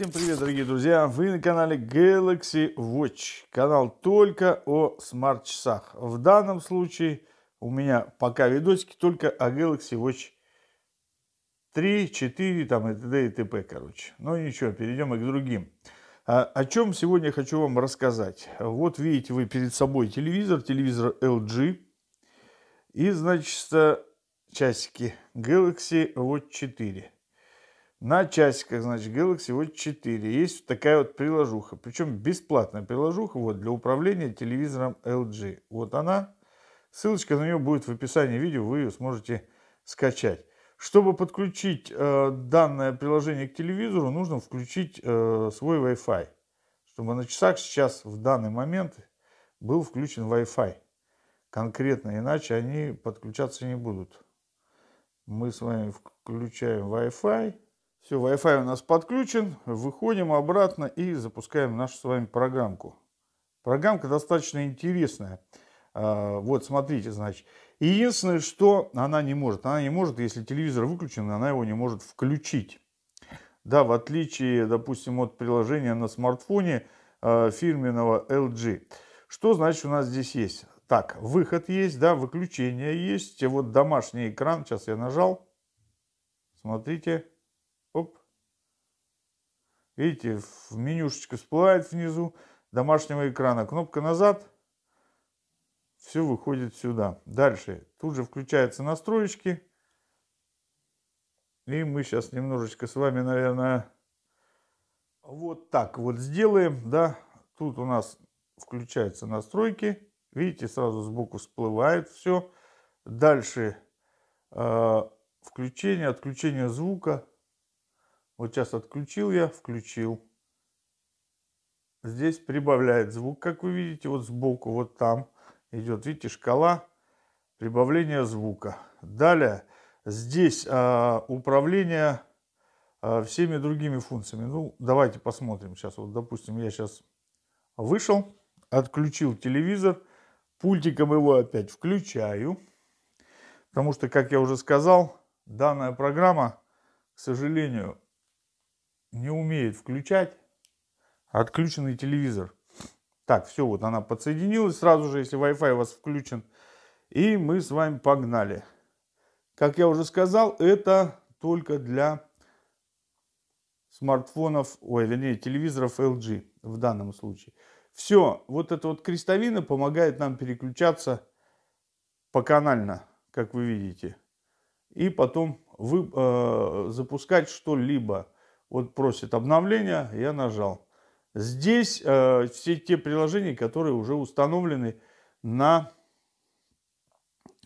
Всем привет, дорогие друзья! Вы на канале Galaxy Watch. Канал только о смарт-часах. В данном случае у меня пока видосики только о Galaxy Watch 3, 4 там, и т.д. и т.п. короче. Но ну, ничего, перейдем и к другим. А, о чем сегодня хочу вам рассказать. Вот видите вы перед собой телевизор, телевизор LG. И, значит, часики Galaxy Watch 4. На часиках, значит, Galaxy, всего 4. Есть такая вот приложуха. Причем бесплатная приложуха вот, для управления телевизором LG. Вот она. Ссылочка на нее будет в описании видео. Вы ее сможете скачать. Чтобы подключить э, данное приложение к телевизору, нужно включить э, свой Wi-Fi. Чтобы на часах сейчас, в данный момент, был включен Wi-Fi. Конкретно, иначе они подключаться не будут. Мы с вами включаем Wi-Fi. Все, Wi-Fi у нас подключен. Выходим обратно и запускаем нашу с вами программку. Программка достаточно интересная. А, вот, смотрите, значит. Единственное, что она не может. Она не может, если телевизор выключен, она его не может включить. Да, в отличие, допустим, от приложения на смартфоне а, фирменного LG. Что значит у нас здесь есть? Так, выход есть, да, выключение есть. Вот домашний экран, сейчас я нажал. Смотрите. Оп. Видите, менюшечка всплывает внизу домашнего экрана. Кнопка назад. Все выходит сюда. Дальше. Тут же включаются настроечки. И мы сейчас немножечко с вами, наверное, вот так вот сделаем. Да, тут у нас включаются настройки. Видите, сразу сбоку всплывает все. Дальше э, включение, отключение звука. Вот сейчас отключил я, включил. Здесь прибавляет звук, как вы видите, вот сбоку, вот там идет, видите, шкала прибавления звука. Далее здесь а, управление а, всеми другими функциями. Ну, давайте посмотрим сейчас. Вот, допустим, я сейчас вышел, отключил телевизор, пультиком его опять включаю. Потому что, как я уже сказал, данная программа, к сожалению, не умеет включать отключенный телевизор. Так, все, вот она подсоединилась сразу же, если Wi-Fi у вас включен. И мы с вами погнали. Как я уже сказал, это только для смартфонов, ой, вернее, телевизоров LG в данном случае. Все, вот эта вот крестовина помогает нам переключаться по поканально, как вы видите. И потом вы, э, запускать что-либо. Вот просит обновления, я нажал. Здесь э, все те приложения, которые уже установлены на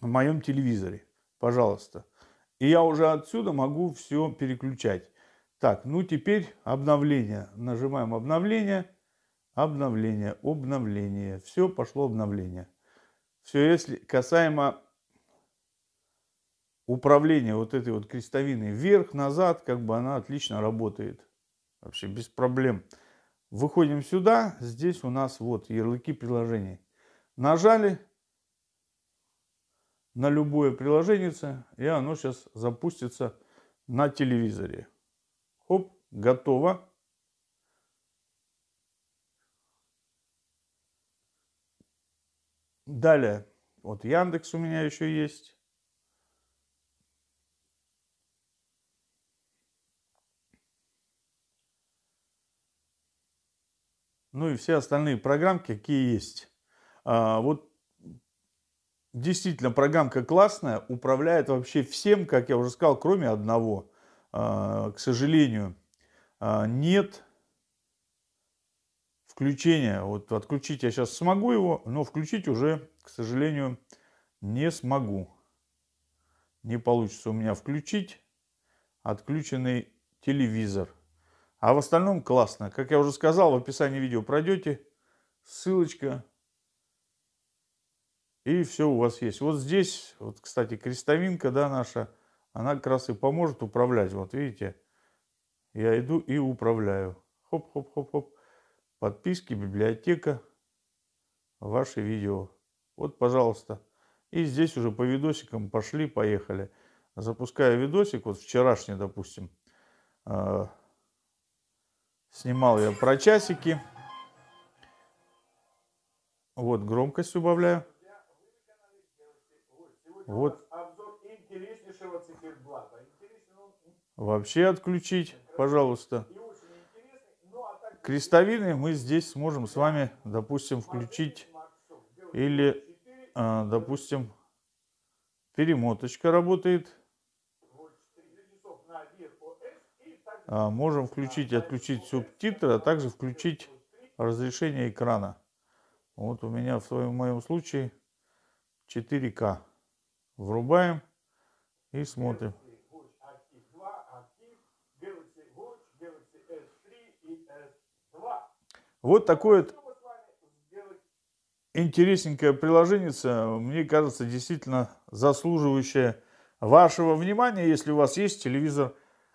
моем телевизоре. Пожалуйста. И я уже отсюда могу все переключать. Так, ну теперь обновление. Нажимаем обновление. Обновление, обновление. Все, пошло обновление. Все, если касаемо управление вот этой вот крестовиной вверх-назад, как бы она отлично работает. Вообще без проблем. Выходим сюда, здесь у нас вот ярлыки приложений. Нажали на любое приложение, и оно сейчас запустится на телевизоре. Хоп, готово. Далее, вот Яндекс у меня еще есть. ну и все остальные программки, какие есть. А, вот действительно программка классная, управляет вообще всем, как я уже сказал, кроме одного. А, к сожалению, а, нет включения. Вот отключить я сейчас смогу его, но включить уже, к сожалению, не смогу. Не получится у меня включить отключенный телевизор. А в остальном классно. Как я уже сказал, в описании видео пройдете. Ссылочка. И все у вас есть. Вот здесь, вот, кстати, крестовинка, да, наша, она как раз и поможет управлять. Вот видите, я иду и управляю. Хоп-хоп-хоп-хоп. Подписки, библиотека, ваши видео. Вот, пожалуйста. И здесь уже по видосикам пошли, поехали. Запускаю видосик, вот вчерашний, допустим, а, Снимал я про часики. Вот громкость убавляю. Вот. Вообще отключить, пожалуйста. Крестовины мы здесь сможем с вами, допустим, включить или, а, допустим, перемоточка работает. А, можем включить и отключить субтитры, а также включить разрешение экрана. Вот у меня в, своем, в моем случае 4К. Врубаем и смотрим. Вот такое вот интересненькое приложение, мне кажется, действительно заслуживающее вашего внимания, если у вас есть телевизор